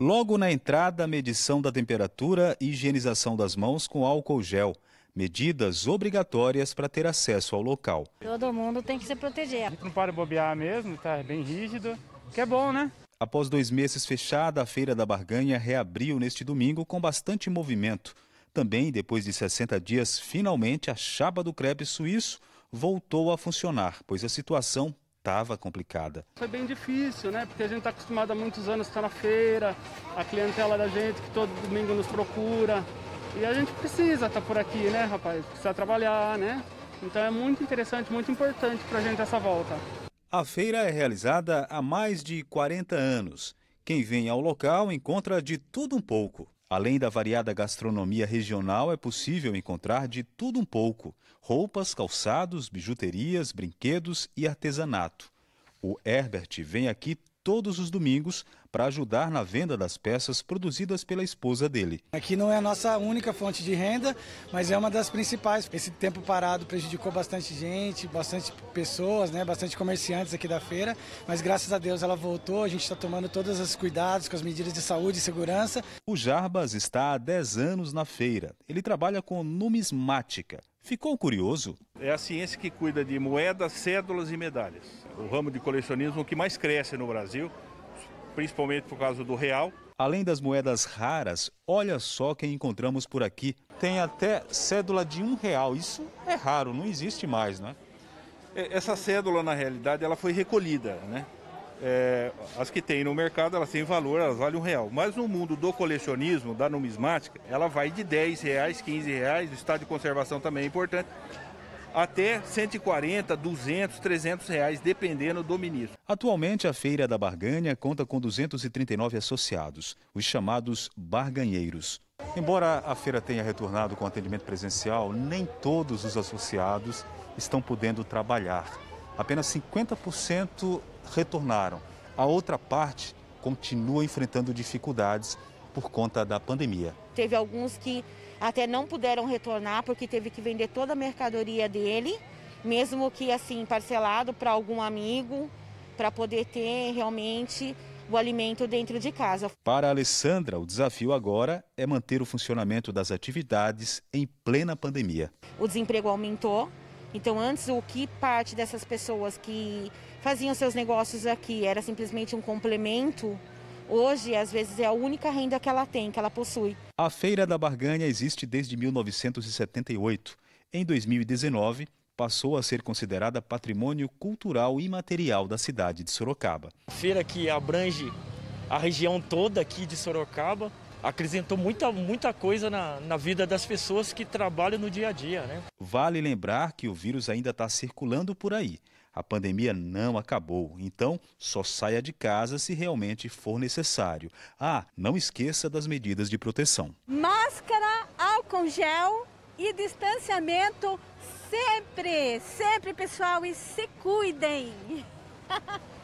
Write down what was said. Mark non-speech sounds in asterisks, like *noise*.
Logo na entrada, medição da temperatura e higienização das mãos com álcool gel. Medidas obrigatórias para ter acesso ao local. Todo mundo tem que se proteger. A gente não para bobear mesmo, está é bem rígido, que é bom, né? Após dois meses fechada, a Feira da Barganha reabriu neste domingo com bastante movimento. Também, depois de 60 dias, finalmente a chapa do crepe suíço voltou a funcionar, pois a situação estava complicada. Foi bem difícil, né? Porque a gente está acostumado há muitos anos a estar na feira, a clientela da gente que todo domingo nos procura. E a gente precisa estar tá por aqui, né, rapaz? Precisa trabalhar, né? Então é muito interessante, muito importante para a gente essa volta. A feira é realizada há mais de 40 anos. Quem vem ao local encontra de tudo um pouco. Além da variada gastronomia regional, é possível encontrar de tudo um pouco: roupas, calçados, bijuterias, brinquedos e artesanato. O Herbert vem aqui todos os domingos para ajudar na venda das peças produzidas pela esposa dele. Aqui não é a nossa única fonte de renda, mas é uma das principais. Esse tempo parado prejudicou bastante gente, bastante pessoas, né, bastante comerciantes aqui da feira, mas graças a Deus ela voltou, a gente está tomando todos os cuidados com as medidas de saúde e segurança. O Jarbas está há 10 anos na feira. Ele trabalha com numismática. Ficou curioso? É a ciência que cuida de moedas, cédulas e medalhas. O ramo de colecionismo que mais cresce no Brasil, principalmente por causa do real. Além das moedas raras, olha só quem encontramos por aqui. Tem até cédula de um real. Isso é raro, não existe mais, né? É, essa cédula, na realidade, ela foi recolhida, né? É, as que tem no mercado, elas têm valor, elas valem um real. Mas no mundo do colecionismo, da numismática, ela vai de 10 reais, 15 reais, o estado de conservação também é importante até 140, 200, 300 reais, dependendo do ministro. Atualmente, a Feira da Barganha conta com 239 associados, os chamados barganheiros. Embora a feira tenha retornado com atendimento presencial, nem todos os associados estão podendo trabalhar. Apenas 50% retornaram. A outra parte continua enfrentando dificuldades por conta da pandemia. Teve alguns que até não puderam retornar porque teve que vender toda a mercadoria dele, mesmo que assim parcelado para algum amigo, para poder ter realmente o alimento dentro de casa. Para Alessandra, o desafio agora é manter o funcionamento das atividades em plena pandemia. O desemprego aumentou, então antes o que parte dessas pessoas que faziam seus negócios aqui era simplesmente um complemento Hoje, às vezes, é a única renda que ela tem, que ela possui. A Feira da Barganha existe desde 1978. Em 2019, passou a ser considerada patrimônio cultural imaterial da cidade de Sorocaba. Feira que abrange a região toda aqui de Sorocaba acrescentou muita, muita coisa na, na vida das pessoas que trabalham no dia a dia. Né? Vale lembrar que o vírus ainda está circulando por aí. A pandemia não acabou, então só saia de casa se realmente for necessário. Ah, não esqueça das medidas de proteção: máscara, álcool gel e distanciamento sempre, sempre, pessoal, e se cuidem. *laughs*